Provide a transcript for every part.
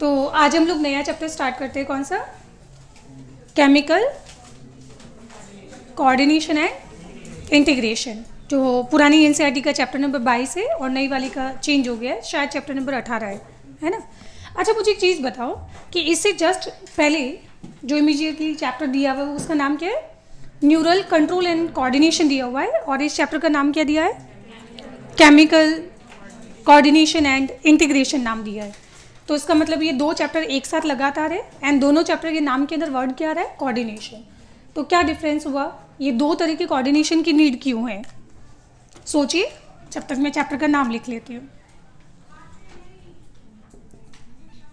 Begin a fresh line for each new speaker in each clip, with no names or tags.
तो आज हम लोग नया चैप्टर स्टार्ट करते हैं कौन सा केमिकल कोऑर्डिनेशन एंड इंटीग्रेशन जो पुरानी एन e का चैप्टर नंबर बाईस है और नई वाली का चेंज हो गया है शायद चैप्टर नंबर अठारह है है ना अच्छा मुझे एक चीज़ बताओ कि इससे जस्ट पहले जो इमीजिएटली चैप्टर दिया हुआ है उसका नाम क्या है न्यूरल कंट्रोल एंड कॉर्डिनेशन दिया हुआ है और इस चैप्टर का नाम क्या दिया है केमिकल कॉर्डिनेशन एंड इंटीग्रेशन नाम दिया है तो इसका मतलब ये दो चैप्टर एक साथ लगातार है एंड दोनों चैप्टर के नाम के अंदर वर्ड क्या आ रहा है कोऑर्डिनेशन तो क्या डिफरेंस हुआ ये दो तरह के कोऑर्डिनेशन की नीड क्यों है सोचिए जब तक मैं चैप्टर का नाम लिख लेती हूँ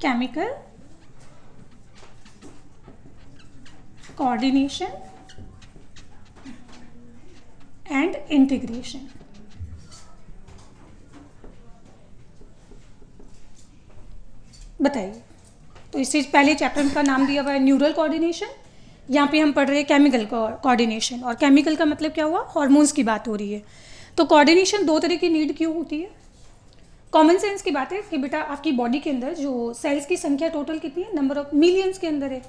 केमिकल कोऑर्डिनेशन एंड इंटीग्रेशन बताइए तो इससे पहले चैप्टर का नाम दिया हुआ है न्यूरल कोऑर्डिनेशन यहाँ पे हम पढ़ रहे हैं केमिकल कोऑर्डिनेशन और केमिकल का मतलब क्या हुआ हॉर्मोन्स की बात हो रही है तो कोऑर्डिनेशन दो तरह की नीड क्यों होती है कॉमन सेंस की बात है कि बेटा आपकी बॉडी के अंदर जो सेल्स की संख्या टोटल कितनी है नंबर ऑफ मिलियंस के अंदर है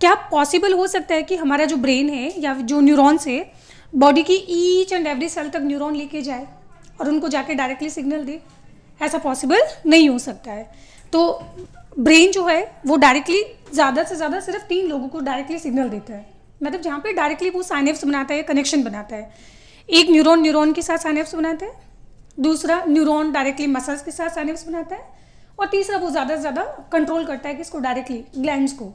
क्या पॉसिबल हो सकता है कि हमारा जो ब्रेन है या जो न्यूरॉन्स है बॉडी की ईच एंड एवरी सेल तक न्यूरॉन लेके जाए और उनको जाके डायरेक्टली सिग्नल दे ऐसा पॉसिबल नहीं हो सकता है तो ब्रेन जो है वो डायरेक्टली ज़्यादा से ज़्यादा सिर्फ तीन लोगों को डायरेक्टली सिग्नल देता है मतलब जहाँ पे डायरेक्टली वो साइनेप्स बनाता है कनेक्शन बनाता है एक न्यूरॉन न्यूरॉन के साथ साइनेप्स बनाता है दूसरा न्यूरॉन डायरेक्टली मसल्स के साथ साइनेप्स बनाता है और तीसरा वो ज़्यादा से ज़्यादा कंट्रोल करता है किसको डायरेक्टली ग्लैंड को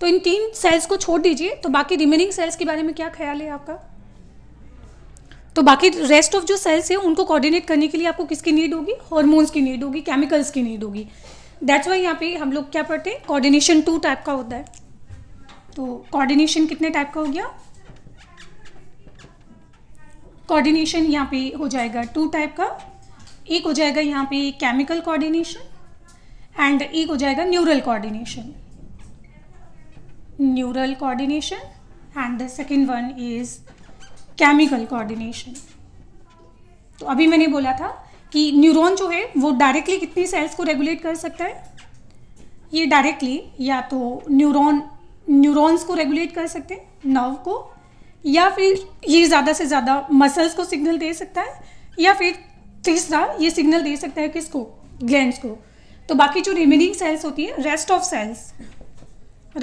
तो इन तीन सेल्स को छोड़ दीजिए तो बाकी रिमेनिंग सेल्स के बारे में क्या ख्याल है आपका तो बाकी रेस्ट ऑफ जो सेल्स है उनको कोऑर्डिनेट करने के लिए आपको किसकी नीड होगी हॉर्मोन्स की नीड होगी केमिकल्स की नीड होगी दैट्स वाई यहाँ पे हम लोग क्या पढ़ते हैं कोऑर्डिनेशन टू टाइप का होता है तो कोऑर्डिनेशन कितने टाइप का हो गया कोऑर्डिनेशन यहाँ पे हो जाएगा टू टाइप का एक हो जाएगा यहाँ पे केमिकल कोऑर्डिनेशन एंड एक हो जाएगा neural coordination neural coordination and the second one is chemical coordination तो अभी मैंने बोला था कि न्यूरॉन जो है वो डायरेक्टली कितनी सेल्स को रेगुलेट कर सकता है ये डायरेक्टली या तो न्यूरॉन न्यूरॉन्स को रेगुलेट कर सकते हैं नर्व को या फिर ये ज़्यादा से ज़्यादा मसल्स को सिग्नल दे सकता है या फिर तीसरा ये सिग्नल दे सकता है किसको ग्लैंड्स को तो बाकी जो रिमेनिंग सेल्स होती है rest of cells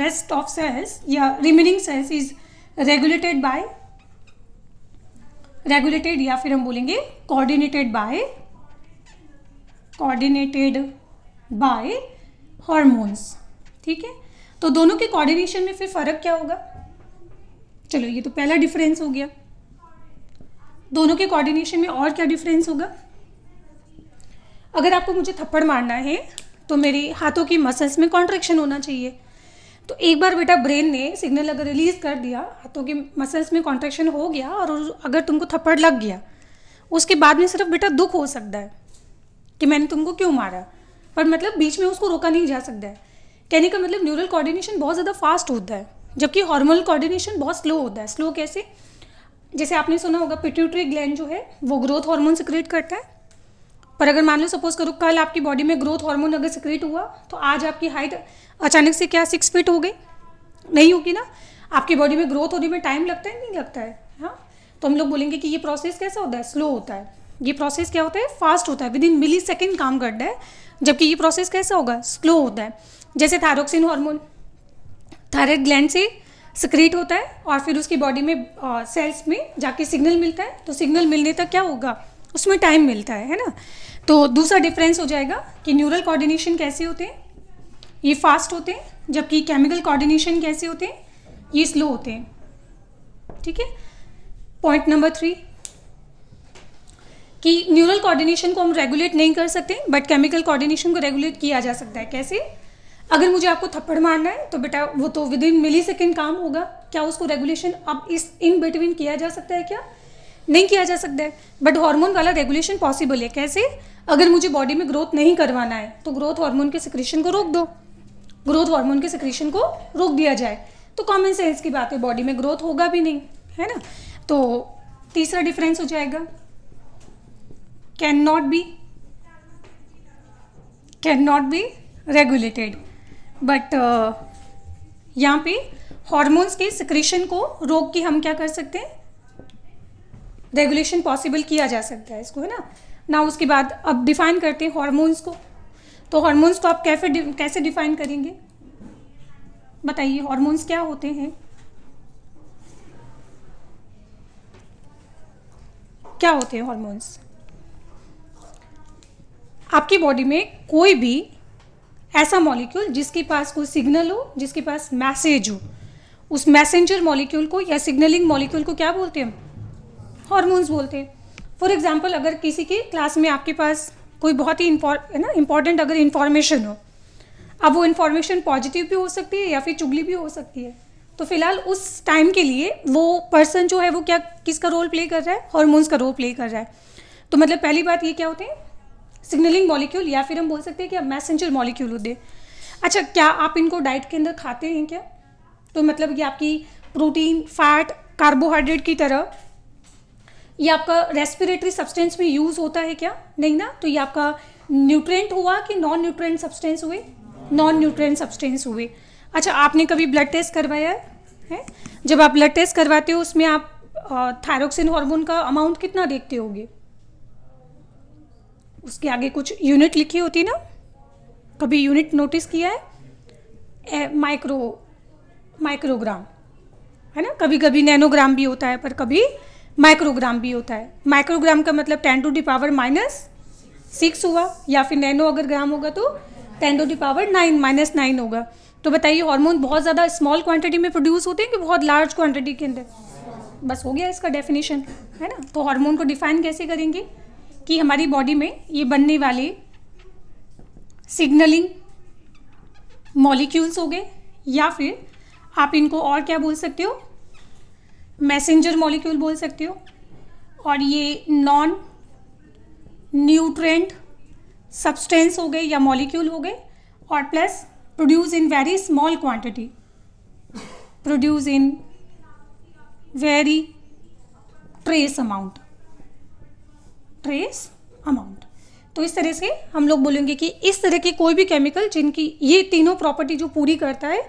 rest of cells या remaining cells is regulated by regulated या फिर हम बोलेंगे coordinated by coordinated by hormones ठीक है तो दोनों के कोऑर्डिनेशन में फिर फ़र्क क्या होगा चलो ये तो पहला डिफरेंस हो गया दोनों के कोऑर्डिनेशन में और क्या डिफरेंस होगा अगर आपको मुझे थप्पड़ मारना है तो मेरे हाथों की मसल्स में कॉन्ट्रेक्शन होना चाहिए तो एक बार बेटा ब्रेन ने सिग्नल अगर रिलीज़ कर दिया हाथों के मसल्स में कॉन्ट्रेक्शन हो गया और अगर तुमको थप्पड़ लग गया उसके बाद में सिर्फ बेटा दुख हो सकता है कि मैंने तुमको क्यों मारा पर मतलब बीच में उसको रोका नहीं जा सकता है कहने का मतलब न्यूरल कोऑर्डिनेशन बहुत ज़्यादा फास्ट होता है जबकि हार्मोनल कोऑर्डिनेशन बहुत स्लो होता है स्लो कैसे जैसे आपने सुना होगा पिट्यूटरी ग्लैंड जो है वो ग्रोथ हार्मोन सिक्रिएट करता है पर अगर मान लो सपोज करो कल आपकी बॉडी में ग्रोथ हार्मोन अगर सिक्रिएट हुआ तो आज आपकी हाइट अचानक से क्या सिक्स फीट हो गई नहीं होगी ना आपकी बॉडी में ग्रोथ होने में टाइम लगता है नहीं लगता है हाँ तो हम लोग बोलेंगे कि ये प्रोसेस कैसा होता है स्लो होता है ये प्रोसेस क्या होता है फास्ट होता है विद इन मिली सेकेंड काम करता है जबकि ये प्रोसेस कैसा होगा स्लो होता है जैसे थायरोक्सिन हार्मोन थायरॉयड ग्लैंड से सिक्रीट होता है और फिर उसकी बॉडी में आ, सेल्स में जाके सिग्नल मिलता है तो सिग्नल मिलने तक क्या होगा उसमें टाइम मिलता है है ना तो दूसरा डिफरेंस हो जाएगा कि न्यूरल कोऑर्डिनेशन कैसे होते हैं ये फास्ट होते हैं जबकि केमिकल कोऑर्डिनेशन कैसे होते हैं ये स्लो होते हैं ठीक है पॉइंट नंबर थ्री कि न्यूरल कोऑर्डिनेशन को हम रेगुलेट नहीं कर सकते बट केमिकल कोऑर्डिनेशन को रेगुलेट किया जा सकता है कैसे अगर मुझे आपको थप्पड़ मारना है तो बेटा वो तो विद इन मिली सेकेंड काम होगा क्या उसको रेगुलेशन अब इस इन बिटवीन किया जा सकता है क्या नहीं किया जा सकता है बट हार्मोन वाला रेगुलेशन पॉसिबल है कैसे अगर मुझे बॉडी में ग्रोथ नहीं करवाना है तो ग्रोथ हार्मोन के सिक्रेशन को रोक दो ग्रोथ हार्मोन के सिक्रेशन को रोक दिया जाए तो कॉमन सेंस की बात है बॉडी में ग्रोथ होगा भी नहीं है ना तो तीसरा डिफरेंस हो जाएगा can not be can not be regulated but यहाँ पे हॉर्मोन्स के सिक्रेशन को रोक के हम क्या कर सकते हैं रेगुलेशन पॉसिबल किया जा सकता है इसको है ना ना उसके बाद अब डिफाइन करते हैं हॉर्मोन्स को तो हॉर्मोन्स को आप कैसे कैसे डिफाइन करेंगे बताइए हॉर्मोन्स क्या होते हैं क्या होते हैं हॉर्मोन्स आपकी बॉडी में कोई भी ऐसा मॉलिक्यूल जिसके पास कोई सिग्नल हो जिसके पास मैसेज हो उस मैसेंजर मॉलिक्यूल को या सिग्नलिंग मॉलिक्यूल को क्या बोलते हैं हॉर्मोन्स बोलते हैं फॉर एग्जाम्पल अगर किसी के क्लास में आपके पास कोई बहुत ही है ना इम्पॉर्टेंट अगर इन्फॉर्मेशन हो अब वो इन्फॉर्मेशन पॉजिटिव भी हो सकती है या फिर चुगली भी हो सकती है तो फिलहाल उस टाइम के लिए वो पर्सन जो है वो क्या किसका रोल प्ले कर रहा है हॉर्मोन्स का रोल प्ले कर रहा है तो मतलब पहली बात ये क्या होते हैं सिग्नलिंग मॉलिक्यूल या फिर हम बोल सकते हैं कि मैसेंजर मॉलिक्यूल होते अच्छा क्या आप इनको डाइट के अंदर खाते हैं क्या तो मतलब ये आपकी प्रोटीन फैट कार्बोहाइड्रेट की तरह ये आपका रेस्पिरेटरी सब्सटेंस में यूज़ होता है क्या नहीं ना तो ये आपका न्यूट्रेंट हुआ कि नॉन न्यूट्रेंट सब्सटेंस हुए नॉन न्यूट्रेंट सब्सटेंस हुए अच्छा आपने कभी ब्लड टेस्ट करवाया है जब आप ब्लड टेस्ट करवाते हो उसमें आप थायरोक्सिन हार्मोन का अमाउंट कितना देखते होगे उसके आगे कुछ यूनिट लिखी होती ना कभी यूनिट नोटिस किया है ए माइक्रो माइक्रोग्राम है ना कभी कभी नैनोग्राम भी होता है पर कभी माइक्रोग्राम भी होता है माइक्रोग्राम का मतलब ten to the power minus six हुआ या फिर नैनो अगर ग्राम होगा तो ten to the power nine minus nine होगा तो बताइए हार्मोन बहुत ज़्यादा स्मॉल क्वांटिटी में प्रोड्यूस होते हैं कि बहुत लार्ज क्वांटिटी के अंदर बस हो गया इसका डेफिनेशन है ना तो हार्मोन को डिफाइन कैसे करेंगे कि हमारी बॉडी में ये बनने वाले सिग्नलिंग मॉलिक्यूल्स हो गए या फिर आप इनको और क्या बोल सकते हो मैसेंजर मॉलिक्यूल बोल सकते हो और ये नॉन न्यूट्रेंट सब्सटेंस हो गए या मॉलिक्यूल हो गए और plus produce in very small quantity produce in very trace amount trace amount तो इस तरह से हम लोग बोलेंगे कि इस तरह के कोई भी केमिकल जिनकी ये तीनों प्रॉपर्टी जो पूरी करता है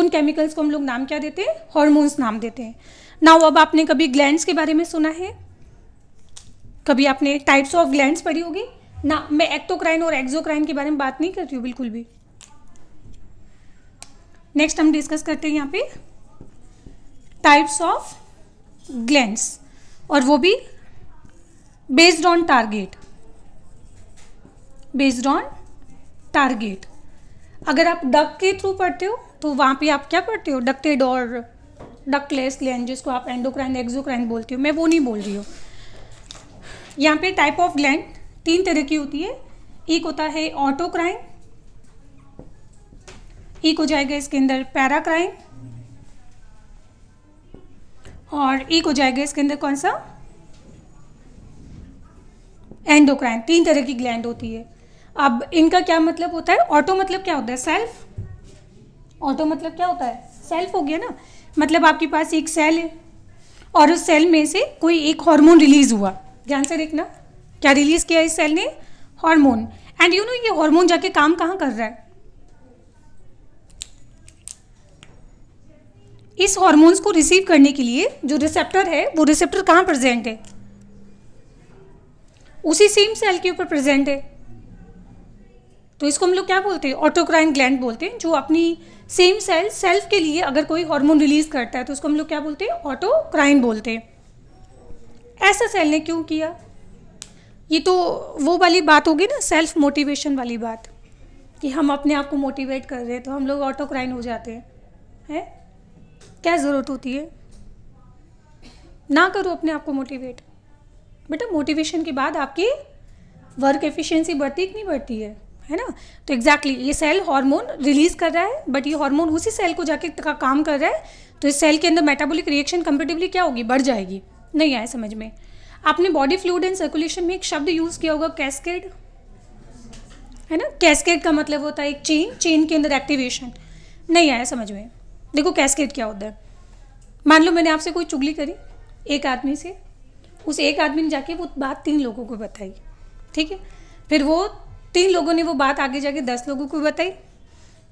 उन केमिकल्स को हम लोग नाम क्या देते हैं हॉर्मोन्स नाम देते हैं नाउ अब आपने कभी ग्लैंड्स के बारे में सुना है कभी आपने टाइप्स ऑफ ग्लैंड्स पढ़ी होगी ना मैं एक्टोक्राइन और एक्जोक्राइन के बारे में बात नहीं करती हूँ बिल्कुल भी नेक्स्ट हम डिस्कस करते हैं यहाँ पे टाइप्स ऑफ ग्लैंड्स और वो भी based on target based on target अगर आप डक के थ्रू पढ़ते हो तो वहाँ पे आप क्या पढ़ते हो डक्टेड और डकलेस ग्लैंड जिसको आप एंडोक्राइन एक्जोक्राइन बोलते हो मैं वो नहीं बोल रही हूँ यहाँ पे टाइप ऑफ ग्लैंड तीन तरह की होती है एक होता है ऑटोक्राइन एक हो जाएगा इसके अंदर पैराक्राइन और एक हो जाएगा इसके अंदर कौन सा एंडोक्राइन तीन तरह की ग्लैंड होती है अब इनका क्या मतलब होता है ऑटो मतलब क्या होता है सेल्फ ऑटो मतलब क्या होता है सेल्फ हो गया ना मतलब आपके पास एक सेल है और उस सेल में से कोई एक हार्मोन रिलीज हुआ ध्यान से देखना क्या रिलीज किया इस सेल ने हार्मोन एंड यू नो ये हार्मोन जाके काम कहाँ कर रहा है इस हार्मोन्स को रिसीव करने के लिए जो रिसेप्टर है वो रिसेप्टर कहाँ प्रेजेंट है उसी सेम सेल के ऊपर प्रेजेंट है तो इसको हम लोग क्या बोलते हैं ऑटोक्राइन ग्लैंड बोलते हैं जो अपनी सेम सेल सेल्फ के लिए अगर कोई हार्मोन रिलीज करता है तो उसको हम लोग क्या बोलते हैं ऑटोक्राइन बोलते हैं ऐसा सेल ने क्यों किया ये तो वो वाली बात होगी ना सेल्फ मोटिवेशन वाली बात कि हम अपने आप को मोटिवेट कर रहे हैं तो हम लोग ऑटोक्राइन हो जाते हैं है क्या ज़रूरत होती है ना करो अपने आप को मोटिवेट बेटा मोटिवेशन के बाद आपकी वर्क एफिशिएंसी बढ़ती कि नहीं बढ़ती है है ना तो एग्जैक्टली exactly, ये सेल हार्मोन रिलीज कर रहा है बट ये हार्मोन उसी सेल को जाके का काम कर रहा है तो इस सेल के अंदर मेटाबॉलिक रिएक्शन कंपेटिवली क्या होगी बढ़ जाएगी नहीं आया समझ में आपने बॉडी फ्लूड एंड सर्कुलेशन में एक शब्द यूज़ किया होगा कैस्केड है ना कैस्केड का मतलब होता है एक चेन चेन के अंदर एक्टिवेशन नहीं आया समझ में देखो कैस्केड क्या होता है मान लो मैंने आपसे कोई चुगली करी एक आदमी से उस एक आदमी ने जाके वो बात तीन लोगों को बताई ठीक है फिर वो तीन लोगों ने वो बात आगे जाके दस लोगों को बताई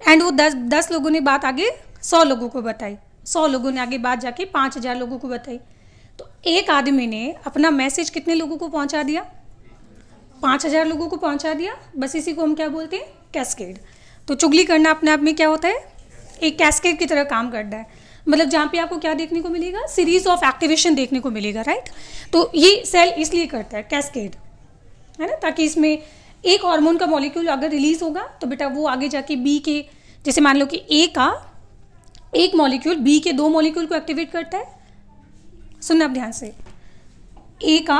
एंड वो दस दस लोगों ने बात आगे सौ लोगों को बताई सौ लोगों ने आगे बात जाके पाँच हज़ार लोगों को बताई तो एक आदमी ने अपना मैसेज कितने लोगों को पहुंचा दिया पाँच हज़ार लोगों को पहुंचा दिया बस इसी को हम क्या बोलते हैं कैस्केड तो चुगली करना अपने आप में क्या होता है एक कैस्केड की तरह काम करता है मतलब जहाँ पे आपको क्या देखने को मिलेगा सीरीज ऑफ एक्टिवेशन देखने को मिलेगा राइट तो ये सेल इसलिए करता है कैस्केड है ना ताकि इसमें एक हार्मोन का मॉलिक्यूल अगर रिलीज होगा तो बेटा वो आगे जाके बी के जैसे मान लो कि ए का एक मॉलिक्यूल बी के दो मॉलिक्यूल को एक्टिवेट करता है सुनना आप ध्यान से ए का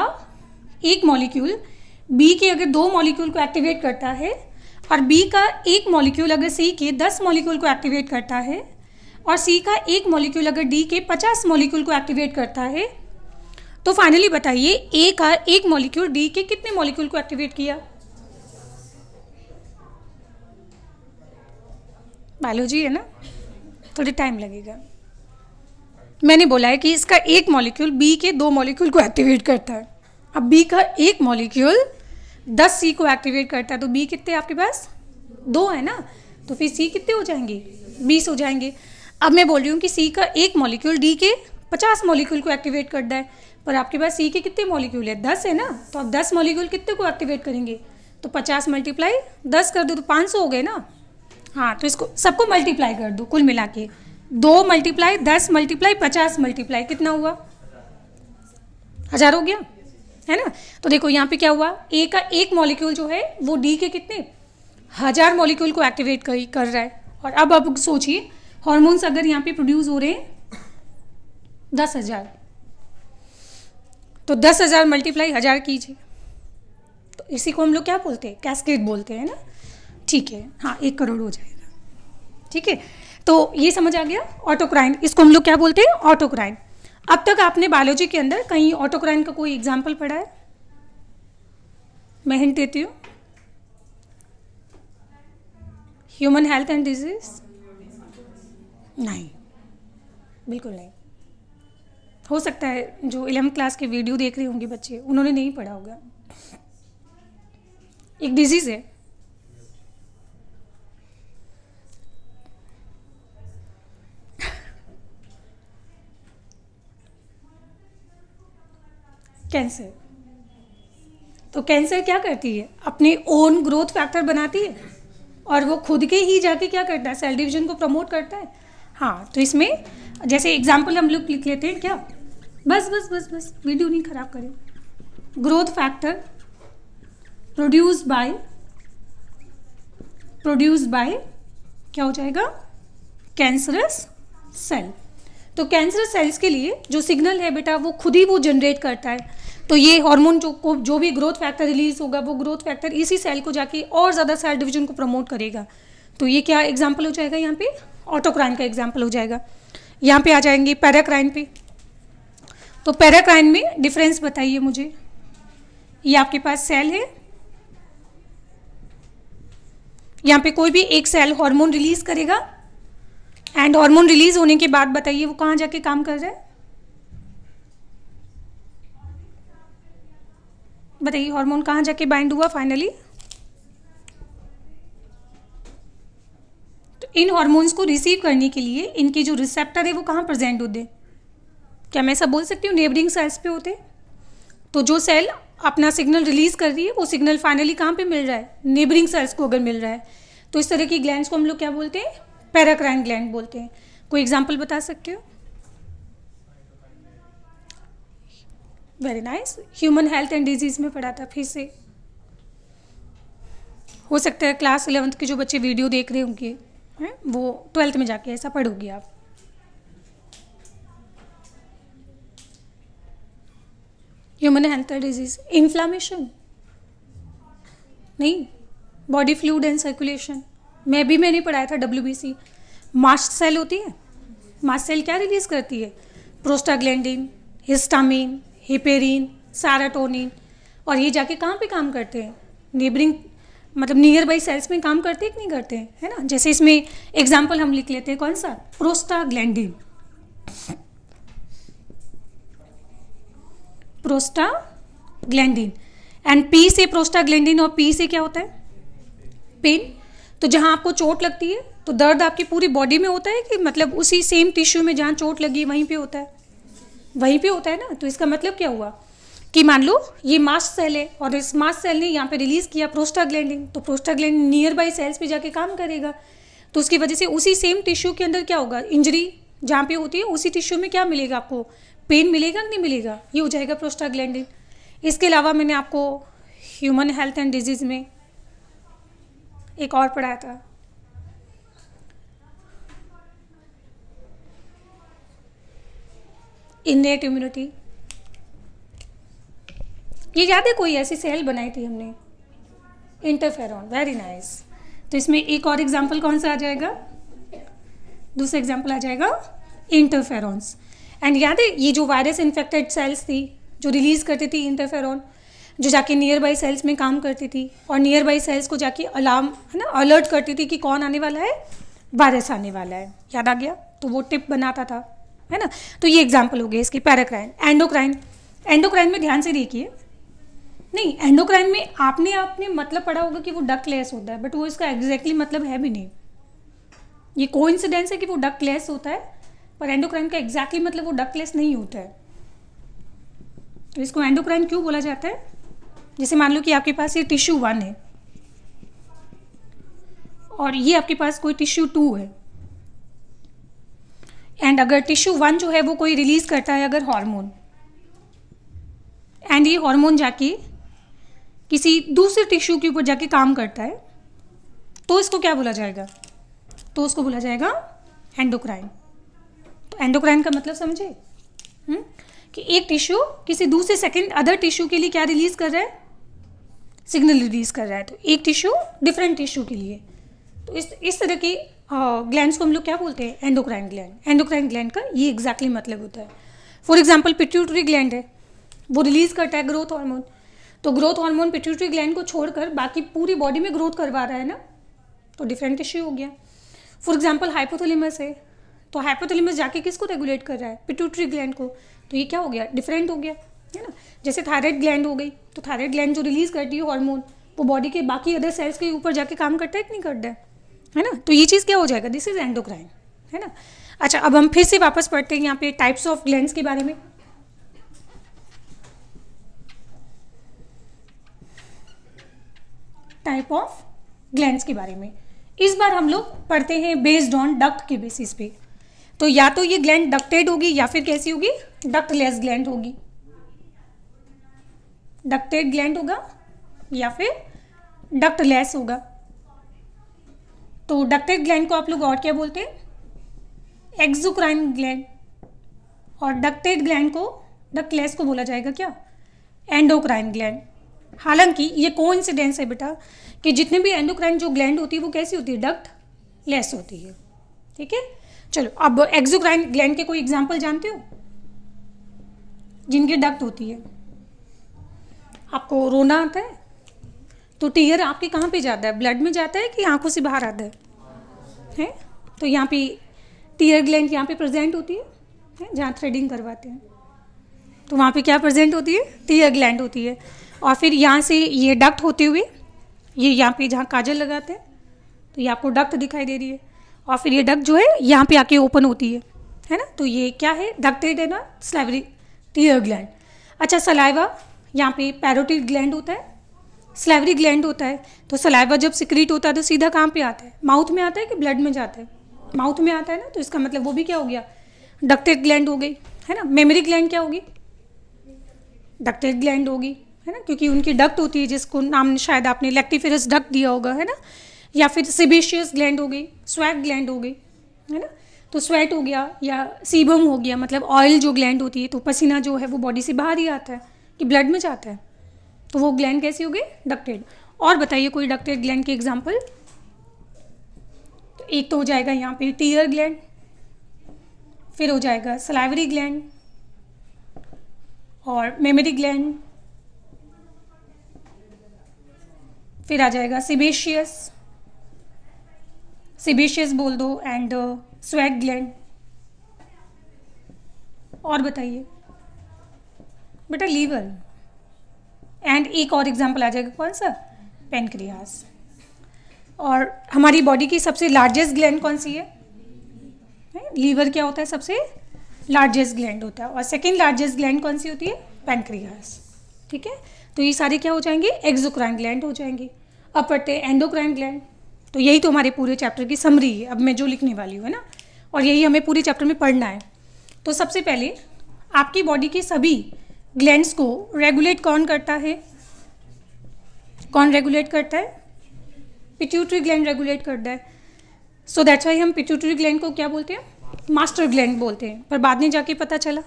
एक मॉलिक्यूल बी के अगर दो मॉलिक्यूल को एक्टिवेट करता है और बी का एक मॉलिक्यूल अगर सी के दस मॉलिक्यूल को एक्टिवेट करता है और सी का एक मॉलिक्यूल अगर डी के 50 मॉलिक्यूल को एक्टिवेट करता है तो फाइनली बताइए ए का एक मॉलिक्यूल डी के कितने मॉलिक्यूल को एक्टिवेट किया बायोलॉजी है ना थोड़ी टाइम लगेगा मैंने बोला है कि इसका एक मॉलिक्यूल बी के दो मॉलिक्यूल को एक्टिवेट करता है अब बी का एक मॉलिक्यूल दस सी को एक्टिवेट करता है तो बी कितने आपके पास दो है ना तो फिर सी कितने हो जाएंगे बीस हो जाएंगे अब मैं बोल रही हूँ कि सी का एक मॉलिक्यूल डी के पचास मॉलिक्यूल को एक्टिवेट कर है पर आपके पास सी के कितने मॉलिक्यूल है दस है ना तो आप दस मॉलिक्यूल कितने को एक्टिवेट करेंगे तो पचास मल्टीप्लाई दस कर दो तो पाँच सौ हो गए ना हाँ तो इसको सबको मल्टीप्लाई कर दो कुल मिला के दो मल्टीप्लाई दस मल्टीप्लाई पचास मल्टीप्लाई कितना हुआ हजार हो गया है ना तो देखो यहाँ पे क्या हुआ ए का एक मॉलिक्यूल जो है वो डी के कितने हजार मॉलिक्यूल को एक्टिवेट कर, कर रहा है और अब आप सोचिए हॉर्मोन्स अगर यहाँ पे प्रोड्यूस हो रहे दस हज़ार तो दस हज़ार मल्टीप्लाई हज़ार कीजिए तो इसी को हम लोग क्या बोलते हैं कैस्केड बोलते हैं ना ठीक है हाँ एक करोड़ हो जाएगा ठीक है तो ये समझ आ गया ऑटोक्राइन इसको हम लोग क्या बोलते हैं ऑटोक्राइन अब तक आपने बायोलॉजी के अंदर कहीं ऑटोक्राइन का कोई एग्जाम्पल पढ़ा है मैं हिंट देती हूँ ह्यूमन हेल्थ एंड डिजीज़ नहीं बिल्कुल नहीं हो सकता है जो इलेवंथ क्लास के वीडियो देख रहे होंगे बच्चे उन्होंने नहीं पढ़ा होगा एक डिजीज है कैंसर तो कैंसर क्या करती है अपने ओन ग्रोथ फैक्टर बनाती है और वो खुद के ही जाके क्या करता है सेल डिवीजन को प्रमोट करता है हाँ तो इसमें जैसे एग्जाम्पल हम लोग लिख लेते हैं क्या बस बस बस बस वीडियो नहीं खराब करें growth factor produce by produce by क्या हो जाएगा कैंसरस सेल तो कैंसरस सेल्स के लिए जो सिग्नल है बेटा वो खुद ही वो जनरेट करता है तो ये हार्मोन जो को जो भी ग्रोथ फैक्टर रिलीज होगा वो ग्रोथ फैक्टर इसी सेल को जाके और ज़्यादा सेल डिवीजन को प्रमोट करेगा तो ये क्या एग्जाम्पल हो जाएगा यहाँ पे क्राइम का एग्जाम्पल हो जाएगा यहाँ पे आ पैरा पैराक्राइन पे तो पैराक्राइन में डिफरेंस बताइए मुझे ये आपके पास सेल है यहाँ पे कोई भी एक सेल हार्मोन रिलीज करेगा एंड हार्मोन रिलीज होने के बाद बताइए वो कहाँ जाके काम कर रहा है बताइए हार्मोन कहाँ जाके बाइंड हुआ फाइनली इन हॉर्मोन्स को रिसीव करने के लिए इनके जो रिसेप्टर है वो कहाँ प्रेजेंट होते क्या मैं ऐसा बोल सकती हूँ नेबरिंग सेल्स पे होते तो जो सेल अपना सिग्नल रिलीज कर रही है वो सिग्नल फाइनली कहाँ पे मिल रहा है नेबरिंग सेल्स को अगर मिल रहा है तो इस तरह की ग्लैंड को हम लोग क्या बोलते हैं पैराक्राइन ग्लैंड बोलते हैं कोई एग्जाम्पल बता सकते हो very nice human health and disease में पढ़ा था फिर से हो सकता है क्लास इलेवंथ के जो बच्चे वीडियो देख रहे होंगे है? वो ट्वेल्थ में जाके ऐसा पढ़ोगी आप ह्यूमन हेल्थ डिजीज इन्फ्लामेशन नहीं बॉडी फ्लूड एंड सर्कुलेशन मैं भी मैंने पढ़ाया था W B C mast cell होती है मास्ट सेल क्या रिलीज करती है प्रोस्टाग्लैंडिन हिस्टामिन हिपेरिन सैराटोनिन और ये जाके कहाँ पे काम करते हैं नेबरिंग मतलब नियर बाई सेल्स में काम करते हैं कि नहीं करते है ना जैसे इसमें एग्जाम्पल हम लिख लेते हैं कौन सा प्रोस्टा ग्लैंडिन एंड पी से ग्लैंडिन और पी से क्या होता है पेन तो जहां आपको चोट लगती है तो दर्द आपकी पूरी बॉडी में होता है कि मतलब उसी सेम टिश्यू में जहाँ चोट लगी वहीं पे होता है वहीं पे होता है ना तो इसका मतलब क्या हुआ कि मान लो ये मास्ट सेल है और इस मास्ट सेल ने यहाँ पे रिलीज़ किया प्रोस्टाग्लैंडिन तो प्रोस्टाग्लैंड नियर बाई सेल्स पे जाके काम करेगा तो उसकी वजह से उसी सेम टिश्यू के अंदर क्या होगा इंजरी जहाँ पे होती है उसी टिश्यू में क्या मिलेगा आपको पेन मिलेगा नहीं मिलेगा ये हो जाएगा प्रोस्टाग्लैंडिन इसके अलावा मैंने आपको ह्यूमन हेल्थ एंड डिजीज़ में एक और पढ़ाया था इनेट इम्यूनिटी ये याद है कोई ऐसी सेल बनाई थी हमने इंटरफेरॉन वेरी नाइस तो इसमें एक और एग्जाम्पल कौन सा आ जाएगा दूसरा एग्जाम्पल आ जाएगा इंटरफेरॉन्स एंड याद है ये जो वायरस इन्फेक्टेड सेल्स थी जो रिलीज़ करती थी इंटरफेरॉन जो जाके नियर बाई सेल्स में काम करती थी और नियर बाई सेल्स को जाके अलार्म है ना अलर्ट करती थी कि कौन आने वाला है वायरस आने वाला है याद आ गया तो वो टिप बनाता था है ना तो ये एग्जाम्पल हो गया इसकी पैराक्राइन एंडोक्राइन एंडोक्राइन में ध्यान से देखिए नहीं एंडोक्राइन में आपने आपने मतलब पढ़ा होगा कि वो डक लेस होता है बट वो इसका एग्जैक्टली exactly मतलब है भी नहीं ये को है कि वो डक लेस होता है पर एंडोक्राइन का एग्जैक्टली exactly मतलब वो डक लेस नहीं होता है तो इसको एंडोक्राइन क्यों बोला जाता है जैसे मान लो कि आपके पास ये टिश्यू वन है और ये आपके पास कोई टिश्यू टू है एंड अगर टिश्यू वन जो है वो कोई रिलीज करता है अगर हार्मोन एंड ये हार्मोन जाके किसी दूसरे टिश्यू के ऊपर जाके काम करता है तो इसको क्या बोला जाएगा तो उसको बोला जाएगा एंडोक्राइन तो एंडोक्राइन का मतलब समझे हम्म? कि एक टिश्यू किसी दूसरे सेकंड अदर टिश्यू के लिए क्या रिलीज कर रहा है सिग्नल रिलीज कर रहा है तो एक टिश्यू डिफरेंट टिश्यू के लिए तो इस इस तरह की ग्लैंड को हम लोग क्या बोलते हैं एंडोक्राइन ग्लैंड एंडोक्राइन ग्लैंड का ये एग्जैक्टली exactly मतलब होता है फॉर एग्जाम्पल पिट्यूटरी ग्लैंड है वो रिलीज करता है ग्रोथ हॉर्मोन तो ग्रोथ हार्मोन पिट्यूटरी ग्लैंड को छोड़कर बाकी पूरी बॉडी में ग्रोथ करवा रहा है ना तो डिफरेंट इश्यू हो गया फॉर एग्जाम्पल हाइपोथोलिमस है तो हाइपोथोलिमस जाके किसको रेगुलेट कर रहा है पिट्यूटरी ग्लैंड को तो ये क्या हो गया डिफरेंट हो गया है ना जैसे थायराइड ग्लैंड हो गई तो थायराइड ग्लैंड जो रिलीज करती है हार्मोन वो बॉडी के बाकी अदर सेल्स के ऊपर जाके काम करता है कि नहीं करता है है ना तो ये चीज़ क्या हो जाएगा दिस इज एंडोक्राइन है ना अच्छा अब हम फिर से वापस पढ़ते हैं यहाँ पे टाइप्स ऑफ ग्लैंड के बारे में टाइप ऑफ ग्लैंड के बारे में इस बार हम लोग पढ़ते हैं बेस्ड ऑन डक्ट के बेसिस पे तो या तो ये ग्लैंड डक्टेड होगी या फिर कैसी होगी डक्टलेस ग्लैंड होगी डक्टेड ग्लैंड होगा या फिर डक्टलेस होगा तो डक्टेड ग्लैंड को आप लोग और क्या बोलते हैं एक्जोक्राइन ग्लैंड और डक्टेड ग्लैंड को डक्टलेस को बोला जाएगा क्या एंडोक्राइन ग्लैंड हालांकि ये को इंसिडेंस है बेटा कि जितने भी एंडोक्राइन जो ग्लैंड होती है वो कैसी होती है डक्ट लेस होती है ठीक है चलो अब एक्जोक्राइन ग्लैंड के कोई एग्जाम्पल जानते हो जिनकी डक्ट होती है आपको रोना आता है तो टीयर आपके कहाँ पे जाता है ब्लड में जाता है कि आंखों से बाहर आता है है तो यहाँ पे टीयर ग्लैंड यहाँ पे प्रेजेंट होती है, है? जहाँ थ्रेडिंग करवाते हैं तो वहाँ पे क्या प्रेजेंट होती है टीयर ग्लैंड होती है और फिर यहाँ से ये डक्ट होते हुए ये यहाँ पे जहाँ काजल लगाते हैं तो ये आपको डक्ट दिखाई दे रही है और फिर ये डक्ट जो है यहाँ पे आके ओपन होती है है ना तो ये क्या है डक्टेड है ना स्लाइवरी टीयर ग्लैंड अच्छा सलाइवा यहाँ पे पैरोटिड ग्लैंड होता है स्लाइवरी ग्लैंड होता है तो सलाइवा जब सिक्रीट होता है तो सीधा कहाँ पे आता है माउथ में आता है कि ब्लड में जाता है माउथ में आता है ना तो इसका मतलब वो भी क्या हो गया डक्टेड ग्लैंड हो गई है ना मेमरी ग्लैंड क्या होगी डक्टेड ग्लैंड होगी है ना क्योंकि उनकी डक्ट होती है जिसको नाम शायद आपने लेक्टिफेरस डक्ट दिया होगा है ना या फिर सिबिशियस ग्लैंड हो गई स्वैट ग्लैंड हो गई है ना तो स्वेट हो गया या सीबम हो गया मतलब ऑयल जो ग्लैंड होती है तो पसीना जो है वो बॉडी से बाहर ही आता है कि ब्लड में जाता है तो वो ग्लैंड कैसी हो गई डक्टेड और बताइए कोई डक्टेड ग्लैंड के एग्जाम्पल तो एक तो हो जाएगा यहाँ पे टीयर ग्लैंड फिर हो जाएगा सलाइवरी ग्लैंड और मेमरी ग्लैंड फिर आ जाएगा सिबेशियस सिबेशियस बोल दो एंड स्वेट ग्लैंड और बताइए बेटा लीवर एंड एक और एग्जाम्पल आ जाएगा कौन सा पेनक्रियास और हमारी बॉडी की सबसे लार्जेस्ट ग्लैंड कौन सी है लीवर क्या होता है सबसे लार्जेस्ट ग्लैंड होता है और सेकेंड लार्जेस्ट ग्लैंड कौन सी होती है पेनक्रियास ठीक है तो ये सारे क्या हो जाएंगे एक्जोक्राइन ग्लैंड हो जाएंगे पढ़ते हैं एंडोक्राइन ग्लैंड तो यही तो हमारे पूरे चैप्टर की समरी है अब मैं जो लिखने वाली हूँ है ना और यही हमें पूरे चैप्टर में पढ़ना है तो सबसे पहले आपकी बॉडी के सभी ग्लैंड्स को रेगुलेट कौन करता है कौन रेगुलेट करता है पिट्यूटरी ग्लैंड रेगुलेट करता है सो दैट्स वाई हम पिट्यूटरी ग्लैंड को क्या बोलते हैं मास्टर ग्लैंड बोलते हैं पर बाद में जाके पता चला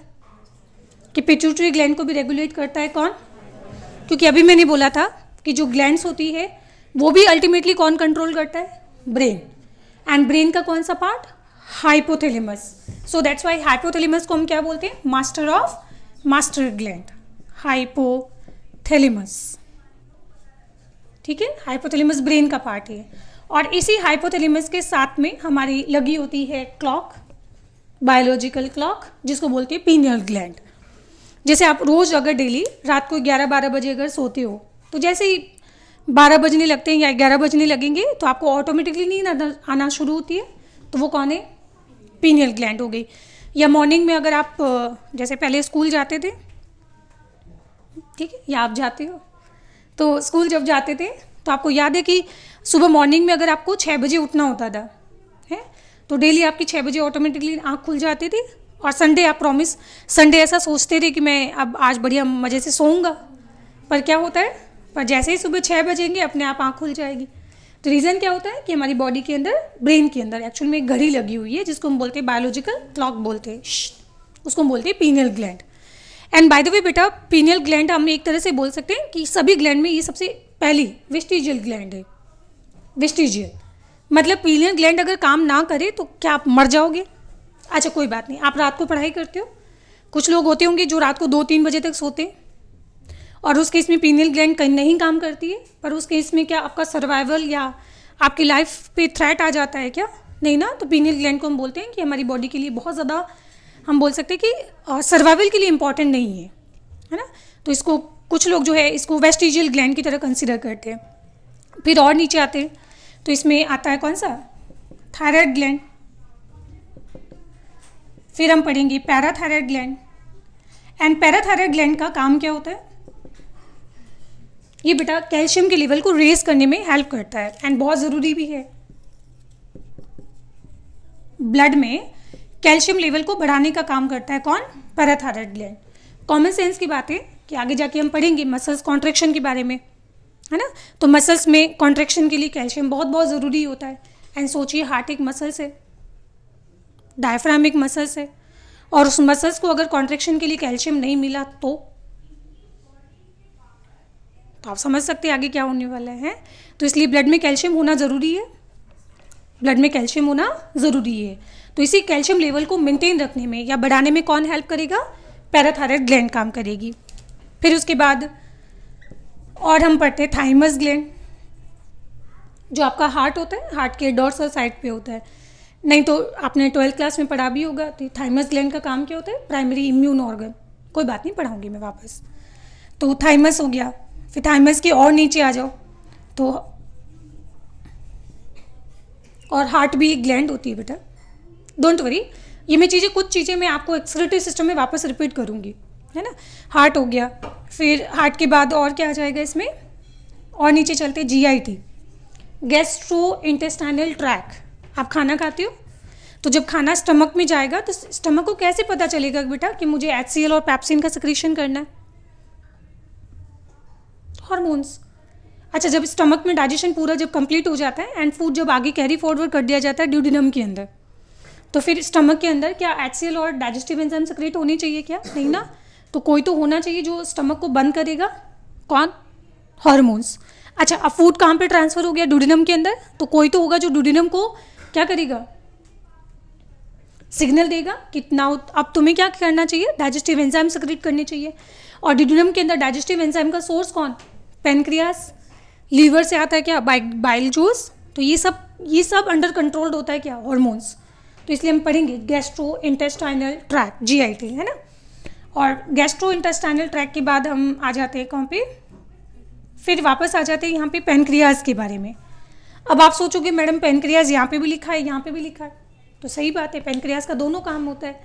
कि पिट्यूटरी ग्लैंड को भी रेगुलेट करता है कौन क्योंकि अभी मैंने बोला था कि जो ग्लैंड्स होती है वो भी अल्टीमेटली कौन कंट्रोल करता है ब्रेन एंड ब्रेन का कौन सा part hypothalamus so that's why hypothalamus को हम क्या बोलते हैं master of master gland hypothalamus ठीक है हाइपोथेलिमस ब्रेन का पार्ट है और इसी हाइपोथेलिमस के साथ में हमारी लगी होती है क्लॉक बायोलॉजिकल क्लॉक जिसको बोलते हैं पीनियल ग्लैंड जैसे आप रोज़ अगर डेली रात को ग्यारह बारह बजे अगर सोते हो तो जैसे ही बारह बजने लगते हैं या ग्यारह बजने लगेंगे तो आपको ऑटोमेटिकली नींद आना शुरू होती है तो वो कौन है पीनियल ग्लैंड हो गई या मॉर्निंग में अगर आप जैसे पहले स्कूल जाते थे ठीक है या आप जाते हो तो स्कूल जब जाते थे तो आपको याद है कि सुबह मॉर्निंग में अगर आपको छः बजे उठना होता था है तो डेली आपकी छः बजे ऑटोमेटिकली आँख खुल जाती थी और संडे आप प्रॉमिस संडे ऐसा सोचते थे कि मैं अब आज बढ़िया मज़े से सोऊंगा पर क्या होता है पर जैसे ही सुबह छः बजेंगे अपने आप आँख खुल जाएगी तो रीज़न क्या होता है कि हमारी बॉडी के अंदर ब्रेन के अंदर एक्चुअल में एक घड़ी लगी हुई है जिसको हम बोलते हैं बायोलॉजिकल क्लॉक बोलते हैं उसको हम बोलते हैं pineal gland and by the way बेटा पीनियल ग्लैंड हम एक तरह से बोल सकते हैं कि सभी ग्लैंड में ये सबसे पहली विस्टिजियल ग्लैंड है विस्टिजियल मतलब पीनियल ग्लैंड अगर काम ना करे तो क्या आप मर जाओगे अच्छा कोई बात नहीं आप रात को पढ़ाई करते हो कुछ लोग होते होंगे जो रात को दो तीन बजे तक सोते हैं और उस केस में पीनियल ग्लैंड कहीं नहीं काम करती है पर उस केस में क्या आपका सर्वाइवल या आपकी लाइफ पे थ्रेट आ जाता है क्या नहीं ना तो पीनियल ग्लैंड को हम बोलते हैं कि हमारी बॉडी के लिए बहुत ज़्यादा हम बोल सकते हैं कि सर्वाइवल के लिए इम्पॉर्टेंट नहीं है है ना तो इसको कुछ लोग जो है इसको वेस्टिजियल ग्लैंड की तरह कंसिडर करते हैं फिर और नीचे आते हैं तो इसमें आता है कौन सा थायराइड ग्लैंड फिर हम पढ़ेंगे parathyroid gland and parathyroid gland का काम क्या होता है ये बेटा कैल्शियम के लेवल को रेज करने में हेल्प करता है एंड बहुत ज़रूरी भी है ब्लड में कैल्शियम लेवल को बढ़ाने का काम करता है कौन पैराथायराइड ग्लैंड कॉमन सेंस की बात है कि आगे जाके हम पढ़ेंगे मसल्स कॉन्ट्रेक्शन के बारे में है ना तो मसल्स में कॉन्ट्रेक्शन के लिए कैल्शियम बहुत बहुत ज़रूरी होता है एंड सोचिए हार्ट एक मसल्स है डायफ्रामिक मसल्स है और उस मसल्स को अगर कॉन्ट्रेक्शन के लिए कैल्शियम नहीं मिला तो तो आप समझ सकते हैं आगे क्या होने वाला है तो इसलिए ब्लड में कैल्शियम होना ज़रूरी है ब्लड में कैल्शियम होना ज़रूरी है तो इसी कैल्शियम लेवल को मेंटेन रखने में या बढ़ाने में कौन हेल्प करेगा पैराथायरॉयड ग्लैंड काम करेगी फिर उसके बाद और हम पढ़ते हैं थाइमस ग्लैंड जो आपका हार्ट होता है हार्ट के डॉर्स और साइड पे होता है नहीं तो आपने ट्वेल्थ क्लास में पढ़ा भी होगा तो थाइमस ग्लैंड का काम क्या होता है प्राइमरी इम्यून ऑर्गन कोई बात नहीं पढ़ाऊंगी मैं वापस तो थाइमस हो गया फिर थाइमस के और नीचे आ जाओ तो और हार्ट भी एक ग्लैंड होती है बेटा डोंट वरी ये मैं चीज़ें कुछ चीज़ें मैं आपको एक्सलेटिव सिस्टम में वापस रिपीट करूँगी है ना हार्ट हो गया फिर हार्ट के बाद और क्या आ जाएगा इसमें और नीचे चलते G I T gastro intestinal tract आप खाना खाते हो तो जब खाना स्टमक में जाएगा तो स्टमक को कैसे पता चलेगा बेटा कि मुझे एच और पैप्सिन का सिक्रीशन करना है हॉर्मोन्स अच्छा जब स्टमक में डाइजेशन पूरा जब कंप्लीट हो जाता है एंड फूड जब आगे कैरी फॉरवर्ड कर दिया जाता है ड्यूडिनम के अंदर तो फिर स्टमक के अंदर क्या एच और डाइजेस्टिव एंजाइम सक्रिएट होनी चाहिए क्या नहीं ना तो कोई तो होना चाहिए जो स्टमक को बंद करेगा कौन हॉर्मोन्स अच्छा अब फूड कहाँ पे ट्रांसफर हो गया ड्यूडिनम के अंदर तो कोई तो होगा जो ड्यूडिनम को क्या करेगा सिग्नल देगा कि अब तुम्हें क्या करना चाहिए डाइजेस्टिव एंजाइम सक्रिएट करनी चाहिए और ड्यूडिनम के अंदर डाइजेस्टिव एंजाइम का सोर्स कौन पेनक्रियास लीवर से आता है क्या बाइल जूस तो ये सब ये सब अंडर कंट्रोल्ड होता है क्या हॉर्मोन्स तो इसलिए हम पढ़ेंगे गैस्ट्रो इंटेस्टाइनल ट्रैक जी है ना और गैस्ट्रो इंटेस्टाइनल ट्रैक के बाद हम आ जाते हैं कहाँ पे फिर वापस आ जाते हैं यहाँ पे पेनक्रियाज के बारे में अब आप सोचोगे मैडम पेनक्रियाज यहाँ पे भी लिखा है यहाँ पे भी लिखा है तो सही बात है पेनक्रियाज का दोनों काम होता है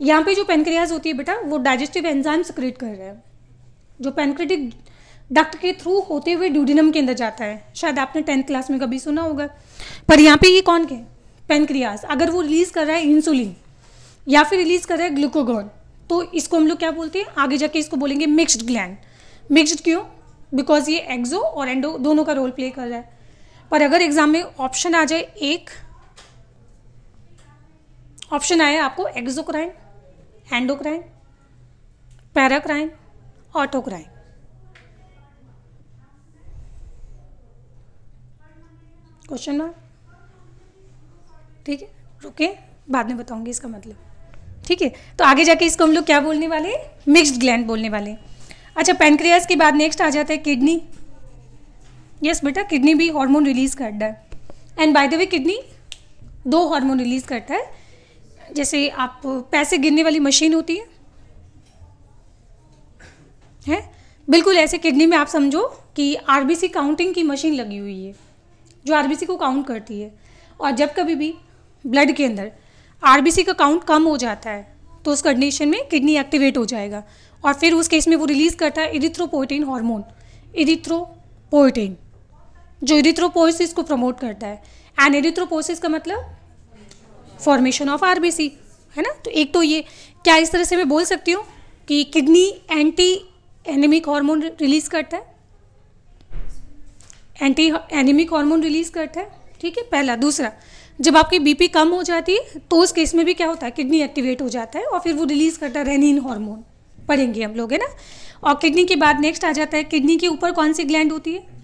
यहाँ पे जो पेनक्रियाज होती है बेटा वो डाइजेस्टिव एंजाइम क्रिएट कर रहे हैं जो पेनक्रेटिक डक्ट के थ्रू होते हुए ड्यूडिनम के अंदर जाता है शायद आपने टेंथ क्लास में कभी सुना होगा पर यहाँ पे ये कौन के पेनक्रियाज अगर वो रिलीज़ कर रहा है इंसुलिन या फिर रिलीज़ कर रहा है ग्लूकोगोन तो इसको हम लोग क्या बोलते हैं आगे जाके इसको बोलेंगे मिक्स्ड ग्लैंड मिक्स्ड क्यों बिकॉज ये एक्जो और एंडो दोनों का रोल प्ले कर रहा है पर अगर एग्जाम में ऑप्शन आ जाए एक ऑप्शन आया आपको exocrine endocrine paracrine autocrine question mark ठीक है रुके बाद में बताऊंगी इसका मतलब ठीक है तो आगे जाके इसको हम लोग क्या बोलने वाले मिक्स्ड ग्लैंड बोलने वाले अच्छा पेनक्रियास के बाद नेक्स्ट आ जाता है किडनी यस बेटा किडनी भी हार्मोन रिलीज करता है and by the way kidney दो हार्मोन रिलीज करता है जैसे आप पैसे गिरने वाली मशीन होती है है बिल्कुल ऐसे किडनी में आप समझो कि आरबीसी काउंटिंग की मशीन लगी हुई है जो आर को काउंट करती है और जब कभी भी ब्लड के अंदर आर का काउंट कम हो जाता है तो उस कंडीशन में किडनी एक्टिवेट हो जाएगा और फिर उस केस में वो रिलीज़ करता है इरिथ्रोपोइटिन हार्मोन इरिथ्रोपोइटिन जो इरिथ्रोपोसिस को प्रमोट करता है एंड इरिथ्रोपोसिस का मतलब फॉर्मेशन ऑफ आर है ना तो एक तो ये क्या इस तरह से मैं बोल सकती हूँ कि kidney anti anaemic hormone release करता है एंटी एनिमिक हार्मोन रिलीज करता है ठीक है पहला दूसरा जब आपकी बीपी कम हो जाती है तो उस केस में भी क्या होता है किडनी एक्टिवेट हो जाता है और फिर वो रिलीज करता है रेनिन हार्मोन पढ़ेंगे हम लोग है ना और किडनी के बाद नेक्स्ट आ जाता है किडनी के ऊपर कौन सी ग्लैंड होती है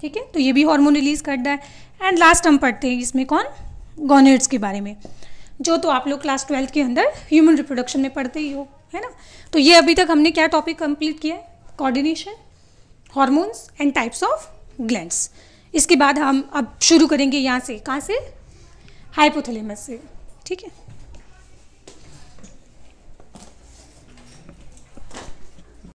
ठीक है तो ये भी हार्मोन रिलीज करता है एंड लास्ट हम पढ़ते हैं इसमें कौन गोनेट्स के बारे में जो तो आप लोग क्लास ट्वेल्थ के अंदर ह्यूमन रिप्रोडक्शन में पढ़ते ही हो है ना तो ये अभी तक हमने क्या टॉपिक कंप्लीट किया है coordination hormones and types of glands इसके बाद हम अब शुरू करेंगे यहाँ से कहाँ से हाइपोथेलेमस से ठीक है